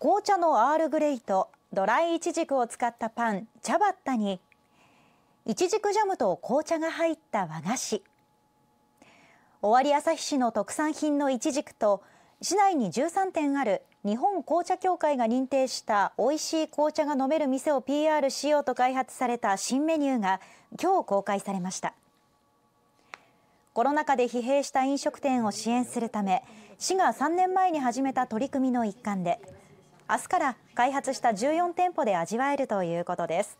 紅茶のアールグレイとドライイチジクを使ったパンチャバッタにイチジクジャムと紅茶が入った和菓子尾張旭市の特産品のイチジクと市内に13店ある日本紅茶協会が認定した美味しい紅茶が飲める店を PR しようと開発された新メニューが今日公開されましたコロナ禍で疲弊した飲食店を支援するため市が3年前に始めた取り組みの一環で明日から開発した14店舗で味わえるということです。